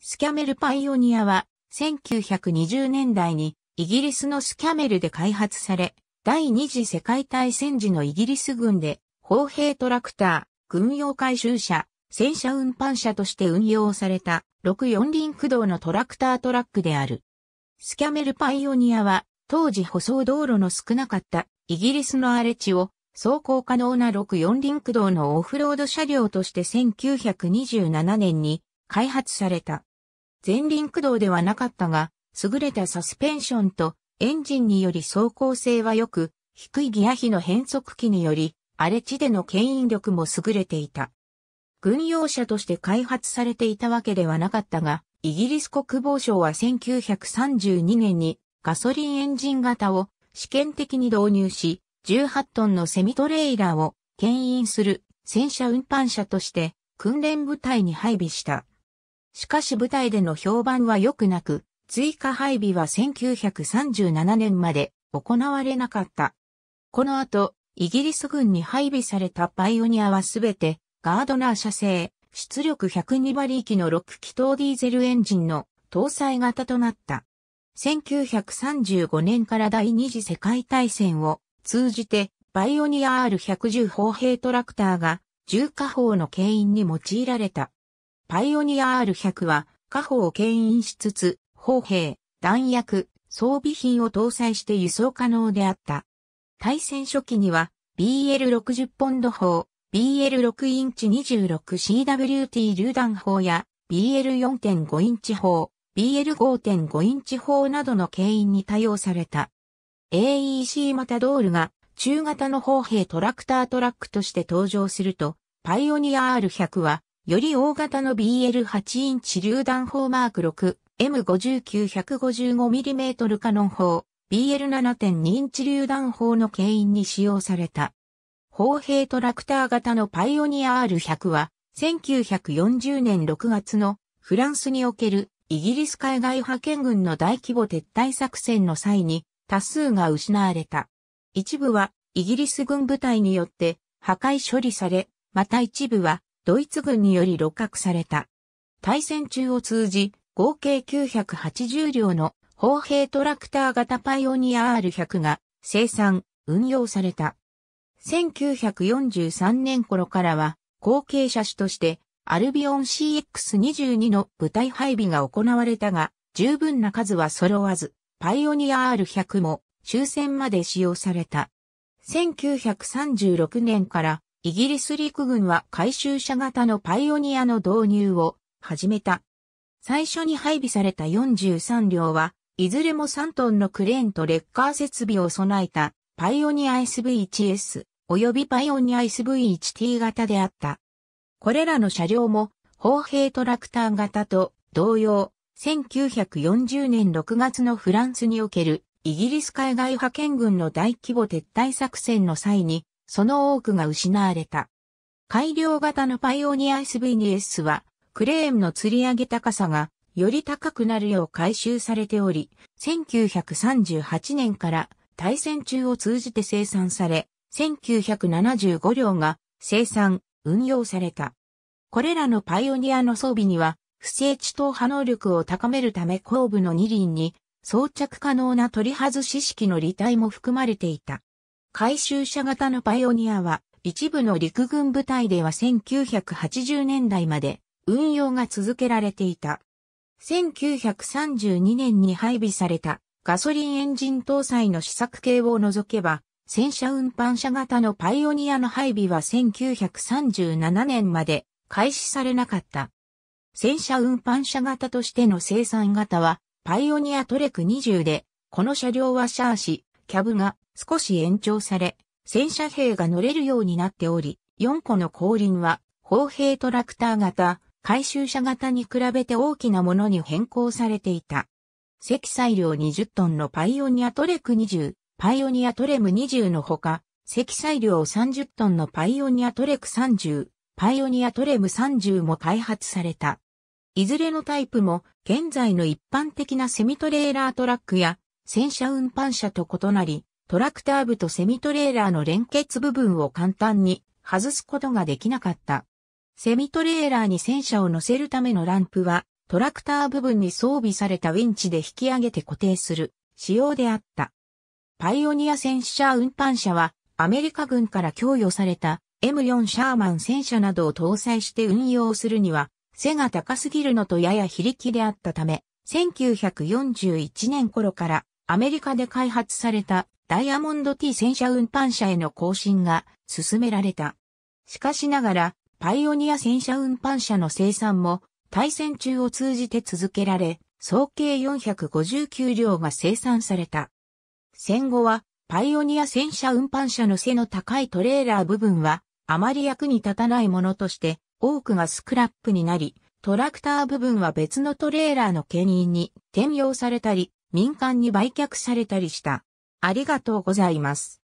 スキャメルパイオニアは、1920年代にイギリスのスキャメルで開発され、第二次世界大戦時のイギリス軍で、砲兵トラクター、軍用回収車、戦車運搬車として運用された、6四輪駆動のトラクタートラックである。スキャメルパイオニアは、当時舗装道路の少なかったイギリスの荒れ地を走行可能な6四輪駆動のオフロード車両として1927年に開発された。前輪駆動ではなかったが、優れたサスペンションとエンジンにより走行性は良く、低いギア比の変速機により、荒れ地での牽引力も優れていた。軍用車として開発されていたわけではなかったが、イギリス国防省は1932年にガソリンエンジン型を試験的に導入し、18トンのセミトレイラーを牽引する戦車運搬車として訓練部隊に配備した。しかし舞台での評判は良くなく、追加配備は1937年まで行われなかった。この後、イギリス軍に配備されたパイオニアはすべてガードナー社製、出力102馬力の6気筒ディーゼルエンジンの搭載型となった。1935年から第二次世界大戦を通じて、バイオニア R110 砲兵トラクターが重火砲の牽引に用いられた。パイオニア R100 は、火砲を牽引しつつ、砲兵、弾薬、装備品を搭載して輸送可能であった。対戦初期には、BL60 ポンド砲、BL6 インチ 26CWT 榴弾砲や、BL4.5 インチ砲、BL5.5 インチ砲などの牽引に対応された。AEC マタドールが中型の砲兵トラクタートラックとして登場すると、パイオニア R100 はより大型の BL8 インチ榴弾砲マーク 6M59155mm カノン砲 BL7.2 インチ榴弾砲の牽引に使用された。砲兵トラクター型のパイオニア R100 は1940年6月のフランスにおけるイギリス海外派遣軍の大規模撤退作戦の際に多数が失われた。一部はイギリス軍部隊によって破壊処理され、また一部はドイツ軍により露獲された。対戦中を通じ、合計980両の砲兵トラクター型パイオニア R100 が生産、運用された。1943年頃からは後継車種としてアルビオン CX22 の部隊配備が行われたが十分な数は揃わずパイオニア R100 も終戦まで使用された。1936年からイギリス陸軍は回収車型のパイオニアの導入を始めた。最初に配備された43両は、いずれも3トンのクレーンとレッカー設備を備えたパイオニア SV1S 及びパイオニア SV1T 型であった。これらの車両も砲兵トラクター型と同様、1940年6月のフランスにおけるイギリス海外派遣軍の大規模撤退作戦の際にその多くが失われた。改良型のパイオニア SV2S は、クレーンの吊り上げ高さがより高くなるよう改修されており、1938年から対戦中を通じて生産され、1975両が生産、運用された。これらのパイオニアの装備には、不正地等波能力を高めるため後部の二輪に装着可能な取り外し式の履帯も含まれていた。回収車型のパイオニアは、一部の陸軍部隊では1980年代まで運用が続けられていた。1932年に配備されたガソリンエンジン搭載の試作系を除けば、戦車運搬車型のパイオニアの配備は1937年まで開始されなかった。戦車運搬車型としての生産型は、パイオニアトレク20で、この車両はシャーシ、キャブが少し延長され、戦車兵が乗れるようになっており、4個の後輪は、砲兵トラクター型、回収車型に比べて大きなものに変更されていた。積載量20トンのパイオニアトレク20、パイオニアトレム20のほか、積載量30トンのパイオニアトレク30、パイオニアトレム30も開発された。いずれのタイプも現在の一般的なセミトレーラートラックや戦車運搬車と異なり、トラクター部とセミトレーラーの連結部分を簡単に外すことができなかった。セミトレーラーに戦車を乗せるためのランプは、トラクター部分に装備されたウィンチで引き上げて固定する仕様であった。パイオニア戦車運搬車はアメリカ軍から供与された M4 シャーマン戦車などを搭載して運用するには背が高すぎるのとやや非力であったため1941年頃からアメリカで開発されたダイヤモンド T 戦車運搬車への更新が進められた。しかしながら、パイオニア戦車運搬車の生産も対戦中を通じて続けられ、総計459両が生産された。戦後は、パイオニア戦車運搬車の背の高いトレーラー部分は、あまり役に立たないものとして、多くがスクラップになり、トラクター部分は別のトレーラーの牽引に転用されたり、民間に売却されたりした。ありがとうございます。